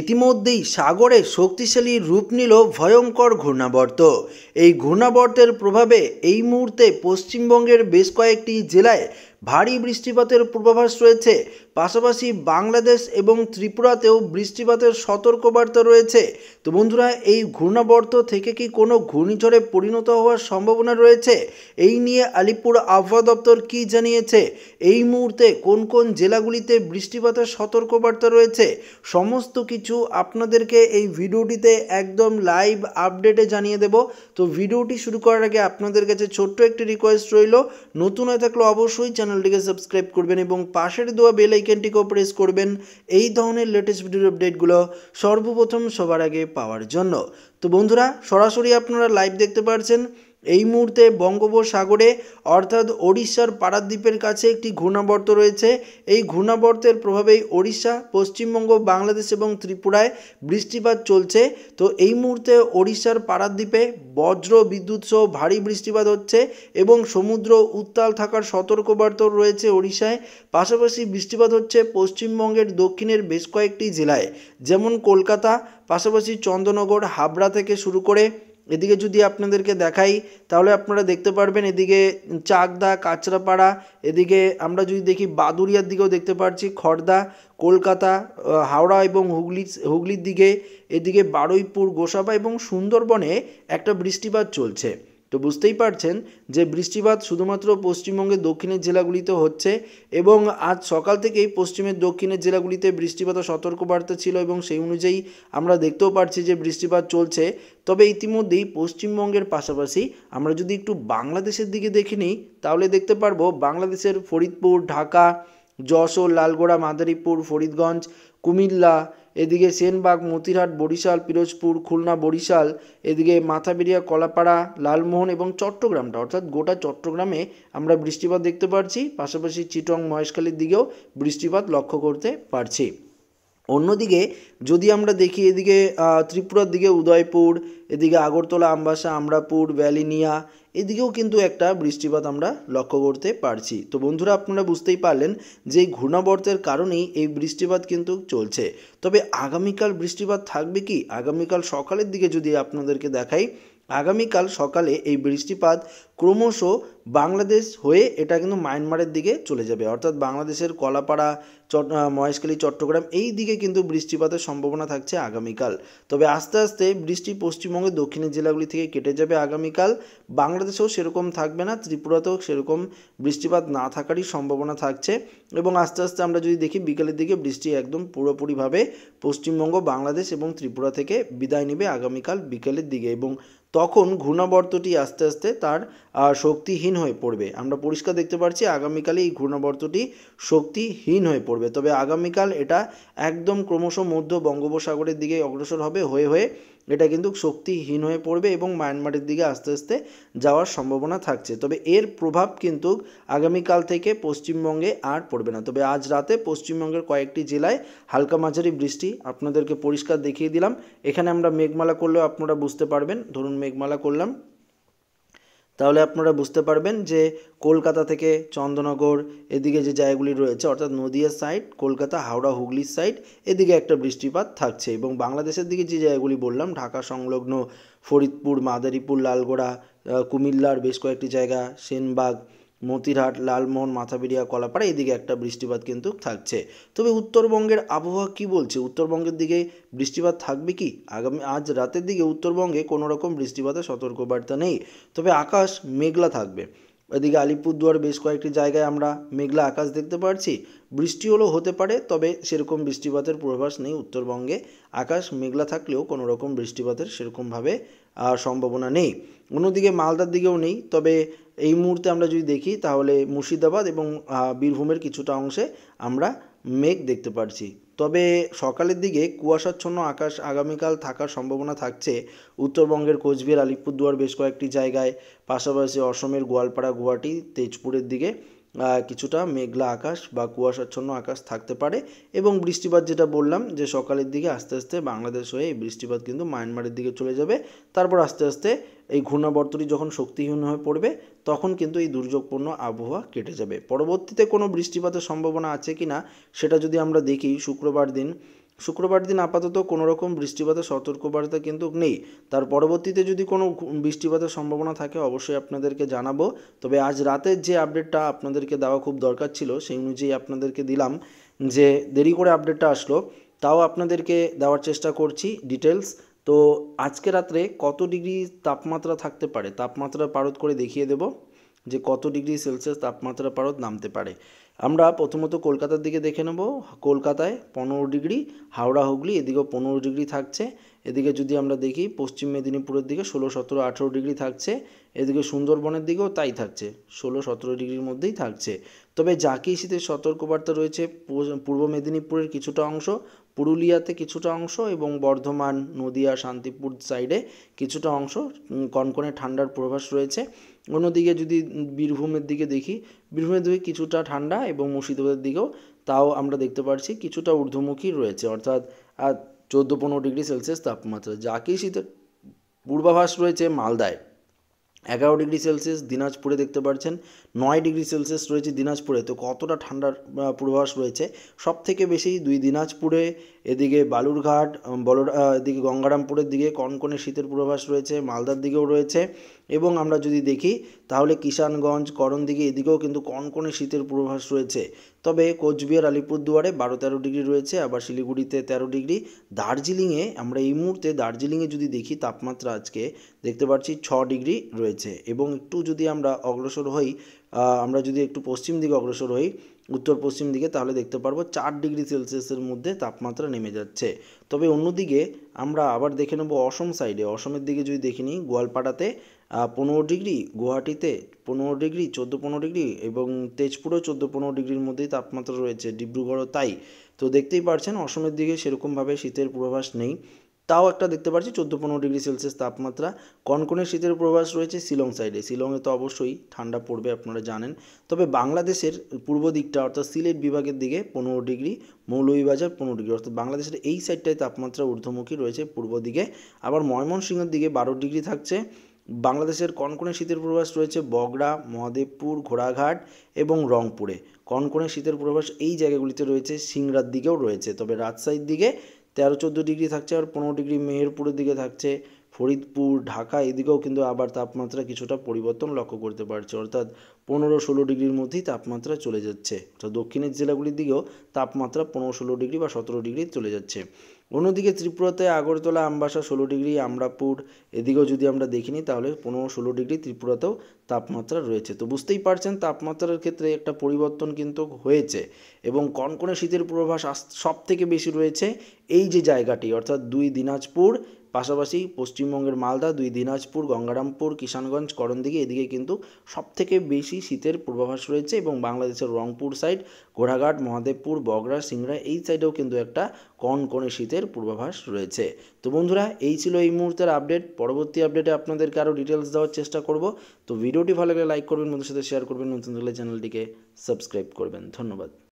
ইতিমধ্যেই সাগরে শক্তিশালী রূপ নিল ভয়ঙ্কর ঘূর্ণাবর্ত এই ঘূর্ণাবর্তের প্রভাবে এই মুহূর্তে পশ্চিমবঙ্গের বেশ কয়েকটি জেলায় ভারী বৃষ্টিপাতের পূর্বাভাস রয়েছে পাশাপাশি বাংলাদেশ এবং ত্রিপুরাতেও বৃষ্টিপাতের সতর্কবার্তা রয়েছে তো বন্ধুরা এই ঘূর্ণাবর্ত থেকে কি কোনো ঘূর্ণিঝড়ে পরিণত হওয়ার সম্ভাবনা রয়েছে এই নিয়ে আলিপুর আবহাওয়া দপ্তর কি জানিয়েছে এই মুহূর্তে কোন কোন জেলাগুলিতে বৃষ্টিপাতের সতর্কবার্তা রয়েছে সমস্ত কিছু আপনাদেরকে এই ভিডিওটিতে একদম লাইভ আপডেটে জানিয়ে দেব তো ভিডিওটি শুরু করার আগে আপনাদের কাছে ছোট্ট একটি রিকোয়েস্ট রইল নতুন হয়ে থাকলে অবশ্যই চ্যানেল চ্যানেলটিকে সাবস্ক্রাইব করবেন এবং পাশের দেওয়া বেল আইকনটিকেও প্রেস করবেন এই ধরনের লেটেস্ট ভিডিওর আপডেটগুলো সর্বপ্রথম সবার আগে পাওয়ার জন্য তো বন্ধুরা সরাসরি আপনারা লাইভ দেখতে পারছেন এই মুহূর্তে বঙ্গোপসাগরে অর্থাৎ ওড়িশার পারাদ্বীপের কাছে একটি ঘূর্ণাবর্ত রয়েছে এই ঘূর্ণাবর্তের প্রভাবেই ওড়িশা পশ্চিমবঙ্গ বাংলাদেশ এবং ত্রিপুরায় বৃষ্টিপাত চলছে তো এই মুহূর্তে ওড়িশার পারাদ্বীপে বজ্র বিদ্যুৎ সহ ভারী বৃষ্টিপাত হচ্ছে এবং সমুদ্র উত্তাল থাকার সতর্কবার্তা রয়েছে ওড়িশায় পাশাপাশি বৃষ্টিপাত হচ্ছে পশ্চিমবঙ্গের দক্ষিণের বেশ কয়েকটি জেলায় যেমন কলকাতা পাশাপাশি চন্দ্রনগর হাবড়া থেকে শুরু করে এদিকে যদি আপনাদেরকে দেখাই তাহলে আপনারা দেখতে পারবেন এদিকে চাকদা কাঁচরাপাড়া এদিকে আমরা যদি দেখি বাদুরিয়ার দিকেও দেখতে পারছি খড়দা কলকাতা হাওড়া এবং হুগলি হুগলির দিকে এদিকে বারুইপুর গোসাবা এবং সুন্দরবনে একটা বৃষ্টিপাত চলছে তো বুঝতেই পারছেন যে বৃষ্টিপাত শুধুমাত্র পশ্চিমবঙ্গের দক্ষিণের জেলাগুলিতে হচ্ছে এবং আজ সকাল থেকেই পশ্চিমের দক্ষিণের জেলাগুলিতে বৃষ্টিপাতের সতর্কবার্তা ছিল এবং সেই অনুযায়ী আমরা দেখতেও পারছি যে বৃষ্টিপাত চলছে তবে ইতিমধ্যেই পশ্চিমবঙ্গের পাশাপাশি আমরা যদি একটু বাংলাদেশের দিকে দেখে নিই তাহলে দেখতে পারবো বাংলাদেশের ফরিদপুর ঢাকা যশোর লালগোড়া মাদারীপুর ফরিদগঞ্জ কুমিল্লা এদিকে সেনবাগ মতিরহাট বরিশাল পিরোজপুর খুলনা বরিশাল এদিকে মাথাবেরিয়া কলাপাড়া লালমোহন এবং চট্টগ্রামটা অর্থাৎ গোটা চট্টগ্রামে আমরা বৃষ্টিপাত দেখতে পারছি পাশাপাশি চিটং মহেশখালীর দিকেও বৃষ্টিপাত লক্ষ্য করতে পারছি অন্যদিকে যদি আমরা দেখি এদিকে ত্রিপুরার দিকে উদয়পুর এদিকে আগরতলা আমবাসা আমরাপুর ভ্যালিনিয়া এদিকেও কিন্তু একটা বৃষ্টিপাত আমরা লক্ষ্য করতে পারছি তো বন্ধুরা আপনারা বুঝতেই পারলেন যে ঘূর্ণাবর্তের কারণেই এই বৃষ্টিপাত কিন্তু চলছে তবে আগামীকাল বৃষ্টিপাত থাকবে কি আগামীকাল সকালের দিকে যদি আপনাদেরকে দেখাই আগামীকাল সকালে এই বৃষ্টিপাত ক্রমশ বাংলাদেশ হয়ে এটা কিন্তু মায়ানমারের দিকে চলে যাবে অর্থাৎ বাংলাদেশের কলাপাড়া চট মহেশখালী চট্টগ্রাম এই দিকে কিন্তু বৃষ্টিপাতের সম্ভাবনা থাকছে আগামীকাল তবে আস্তে আস্তে বৃষ্টি পশ্চিমবঙ্গের দক্ষিণের জেলাগুলি থেকে কেটে যাবে আগামীকাল বাংলাদেশেও সেরকম থাকবে না ত্রিপুরাতেও সেরকম বৃষ্টিপাত না থাকারই সম্ভাবনা থাকছে এবং আস্তে আস্তে আমরা যদি দেখি বিকেলের দিকে বৃষ্টি একদম পুরোপুরিভাবে পশ্চিমবঙ্গ বাংলাদেশ এবং ত্রিপুরা থেকে বিদায় নেবে আগামীকাল বিকেলের দিকে এবং তখন ঘূর্ণাবর্তটি আস্তে আস্তে তার শক্তিহীন হয়ে পড়বে আমরা পরিষ্কার দেখতে পাচ্ছি আগামীকালে এই ঘূর্ণাবর্তটি শক্তিহীন হয়ে পড়বে তবে আগামীকাল এটা একদম ক্রমশ মধ্য বঙ্গোপসাগরের দিকে অগ্রসর হবে হয়ে হয়ে এটা কিন্তু শক্তিহীন হয়ে পড়বে এবং মায়ানমারের দিকে আস্তে আস্তে যাওয়ার সম্ভাবনা থাকছে তবে এর প্রভাব কিন্তু আগামীকাল থেকে পশ্চিমবঙ্গে আর পড়বে না তবে আজ রাতে পশ্চিমবঙ্গের কয়েকটি জেলায় হালকা মাঝারি বৃষ্টি আপনাদেরকে পরিষ্কার দেখিয়ে দিলাম এখানে আমরা মেঘমালা করলেও আপনারা বুঝতে পারবেন ধরুন মেঘমালা করলাম তাহলে আপনারা বুঝতে পারবেন যে কলকাতা থেকে চন্দ্রনগর এদিকে যে জায়গাগুলি রয়েছে অর্থাৎ নদিয়া সাইড কলকাতা হাওড়া হুগলির সাইড এদিকে একটা বৃষ্টিপাত থাকছে এবং বাংলাদেশের দিকে যে জায়গাগুলি বললাম ঢাকা সংলগ্ন ফরিদপুর মাদারীপুর লালগোড়া কুমিল্লার বেশ কয়েকটি জায়গা সেনবাগ মতিরহাট লালমোহন মাথাবিড়িয়া কলাপাড়া এদিকে একটা বৃষ্টিপাত কিন্তু থাকছে তবে উত্তরবঙ্গের আবহাওয়া কি বলছে উত্তরবঙ্গের দিকে বৃষ্টিপাত থাকবে কি আগামী আজ রাতের দিকে উত্তরবঙ্গে কোনো রকম বৃষ্টিপাতের সতর্কবার্তা নেই তবে আকাশ মেঘলা থাকবে এদিকে আলিপুরদুয়ার বেশ কয়েকটি জায়গায় আমরা মেঘলা আকাশ দেখতে পাচ্ছি বৃষ্টি হলেও হতে পারে তবে সেরকম বৃষ্টিপাতের পূর্বাভাস নেই উত্তরবঙ্গে আকাশ মেঘলা থাকলেও কোনো রকম বৃষ্টিপাতের সেরকমভাবে সম্ভাবনা নেই অন্যদিকে মালদার দিকেও নেই তবে এই মুহূর্তে আমরা যদি দেখি তাহলে মুর্শিদাবাদ এবং বীরভূমের কিছুটা অংশে আমরা মেঘ দেখতে পাচ্ছি তবে সকালের দিকে কুয়াশাচ্ছন্ন আকাশ আগামীকাল থাকার সম্ভাবনা থাকছে উত্তরবঙ্গের কোচবিহার আলিপুরদুয়ার বেশ কয়েকটি জায়গায় পাশাপাশি অসমের গোয়ালপাড়া গুয়াহাটি তেজপুরের দিকে কিছুটা মেঘলা আকাশ বা কুয়াশাচ্ছন্ন আকাশ থাকতে পারে এবং বৃষ্টিপাত যেটা বললাম যে সকালের দিকে আস্তে আস্তে বাংলাদেশ হয়ে এই বৃষ্টিপাত কিন্তু মায়ানমারের দিকে চলে যাবে তারপর আস্তে আস্তে এই ঘূর্ণাবর্তটি যখন শক্তিহীন হয়ে পড়বে তখন কিন্তু এই দুর্যোগপূর্ণ আবহাওয়া কেটে যাবে পরবর্তীতে কোনো বৃষ্টিপাতের সম্ভাবনা আছে কি না সেটা যদি আমরা দেখি শুক্রবার দিন শুক্রবার দিন আপাতত কোনো রকম বৃষ্টিপাতের সতর্কবার্তা কিন্তু নেই তার পরবর্তীতে যদি কোনো বৃষ্টিপাতের সম্ভাবনা থাকে অবশ্যই আপনাদেরকে জানাবো তবে আজ রাতের যে আপডেটটা আপনাদেরকে দেওয়া খুব দরকার ছিল সেই অনুযায়ী আপনাদেরকে দিলাম যে দেরি করে আপডেটটা আসলো তাও আপনাদেরকে দেওয়ার চেষ্টা করছি ডিটেলস তো আজকে রাত্রে কত ডিগ্রি তাপমাত্রা থাকতে পারে তাপমাত্রা পারদ করে দেখিয়ে দেব যে কত ডিগ্রি সেলসিয়াস তাপমাত্রা পারদ নামতে পারে আমরা প্রথমত কলকাতার দিকে দেখে নেব কলকাতায় পনেরো ডিগ্রি হাওড়া হুগলি এদিকেও পনেরো ডিগ্রি থাকছে এদিকে যদি আমরা দেখি পশ্চিম মেদিনীপুরের দিকে ষোলো সতেরো আঠেরো ডিগ্রি থাকছে এদিকে সুন্দরবনের দিকেও তাই থাকছে ষোলো সতেরো ডিগ্রির মধ্যেই থাকছে তবে জাকি শীতের সতর্কবার্তা রয়েছে পূর্ব মেদিনীপুরের কিছুটা অংশ পুরুলিয়াতে কিছুটা অংশ এবং বর্ধমান নদীয়া শান্তিপুর সাইডে কিছুটা অংশ কনকনে ঠান্ডার প্রভাস রয়েছে অন্যদিকে যদি বীরভূমের দিকে দেখি বীরভূমের দিকে কিছুটা ঠান্ডা এবং মুর্শিদাবাদের দিকেও তাও আমরা দেখতে পাচ্ছি কিছুটা ঊর্ধ্বমুখী রয়েছে অর্থাৎ চোদ্দো পনেরো ডিগ্রি সেলসিয়াস তাপমাত্রা কি শীতের পূর্বাভাস রয়েছে মালদায় এগারো ডিগ্রি সেলসিয়াস দিনাজপুরে দেখতে পাচ্ছেন নয় ডিগ্রি সেলসিয়াস রয়েছে দিনাজপুরে তো কতটা ঠান্ডার পূর্বাভাস রয়েছে সব থেকে বেশি দুই দিনাজপুরে এদিকে বালুরঘাট বল এদিকে গঙ্গারামপুরের দিকে কনকনে শীতের পূর্বাভাস রয়েছে মালদার দিকেও রয়েছে এবং আমরা যদি দেখি তাহলে কিষানগঞ্জ করণদিঘি এদিকেও কিন্তু কনকনে শীতের পূর্বাভাস রয়েছে তবে কোচবিহার আলিপুরদুয়ারে বারো তেরো ডিগ্রি রয়েছে আবার শিলিগুড়িতে তেরো ডিগ্রি দার্জিলিংয়ে আমরা এই মুহূর্তে দার্জিলিংয়ে যদি দেখি তাপমাত্রা আজকে দেখতে পাচ্ছি ছ ডিগ্রি রয়েছে এবং একটু যদি আমরা অগ্রসর হই আমরা যদি একটু পশ্চিম দিকে অগ্রসর হই উত্তর পশ্চিম দিকে তাহলে দেখতে পারবো চার ডিগ্রি সেলসিয়াসের মধ্যে তাপমাত্রা নেমে যাচ্ছে তবে অন্যদিকে আমরা আবার দেখে নেব অসম সাইডে অসমের দিকে যদি দেখিনি নিই গোয়ালপাড়াতে পনেরো ডিগ্রি গুয়াহাটিতে পনেরো ডিগ্রি চোদ্দো পনেরো ডিগ্রি এবং তেজপুরেও চোদ্দো পনেরো ডিগ্রির মধ্যেই তাপমাত্রা রয়েছে ডিব্রুগড়ও তাই তো দেখতেই পারছেন অসমের দিকে সেরকমভাবে শীতের পূর্বাভাস নেই তাও একটা দেখতে পাচ্ছি চোদ্দো পনেরো ডিগ্রি সেলসিয়াস তাপমাত্রা কনকনে শীতের প্রভাস রয়েছে শিলং সাইডে শিলংয়ে তো অবশ্যই ঠান্ডা পড়বে আপনারা জানেন তবে বাংলাদেশের পূর্ব দিকটা অর্থাৎ সিলেট বিভাগের দিকে পনেরো ডিগ্রি মৌলভীবাজার পনেরো ডিগ্রি অর্থাৎ বাংলাদেশের এই সাইডটায় তাপমাত্রা ঊর্ধ্বমুখী রয়েছে পূর্ব দিকে আবার ময়মনসিংহের দিকে বারো ডিগ্রি থাকছে বাংলাদেশের কনকনে শীতের পূর্বাভাস রয়েছে বগড়া মহাদেবপুর ঘোড়াঘাট এবং রংপুরে কনকনে শীতের পূর্বাভাস এই জায়গাগুলিতে রয়েছে সিংড়ার দিকেও রয়েছে তবে রাজশাহীর দিকে তেরো চোদ্দো ডিগ্রি থাকছে আর পনেরো ডিগ্রি মেহেরপুরের দিকে থাকছে ফরিদপুর ঢাকা এদিকেও কিন্তু আবার তাপমাত্রা কিছুটা পরিবর্তন লক্ষ্য করতে পারছে অর্থাৎ পনেরো ষোলো ডিগ্রির মধ্যেই তাপমাত্রা চলে যাচ্ছে তো দক্ষিণের জেলাগুলির দিকেও তাপমাত্রা পনেরো ষোলো ডিগ্রি বা সতেরো ডিগ্রি চলে যাচ্ছে অন্যদিকে ত্রিপুরাতে আগরতলা আমবাসা ষোলো ডিগ্রি আমরাপুর এদিকেও যদি আমরা দেখিনি তাহলে পনেরো ষোলো ডিগ্রি ত্রিপুরাতেও তাপমাত্রা রয়েছে তো বুঝতেই পারছেন তাপমাত্রার ক্ষেত্রে একটা পরিবর্তন কিন্তু হয়েছে এবং কনকনে শীতের পূর্বাভাস সব থেকে বেশি রয়েছে এই যে জায়গাটি অর্থাৎ দুই দিনাজপুর পাশাপাশি পশ্চিমবঙ্গের মালদা দুই দিনাজপুর গঙ্গারামপুর কিষানগঞ্জ করণদিঘি এদিকে কিন্তু সবথেকে বেশি শীতের পূর্বাভাস রয়েছে এবং বাংলাদেশের রংপুর সাইড ঘোড়াঘাট মহাদেবপুর বগরা সিংড়া এই সাইডেও কিন্তু একটা কনকনে শীতের পূর্বাভাস রয়েছে তো বন্ধুরা এই ছিল এই মুহূর্তের আপডেট পরবর্তী আপডেটে আপনাদেরকে আরও ডিটেলস দেওয়ার চেষ্টা করব তো ভিডিওটি ভালো লাগলে লাইক করবেন বন্ধুর সাথে শেয়ার করবেন নতুন চ্যানেলটিকে সাবস্ক্রাইব করবেন ধন্যবাদ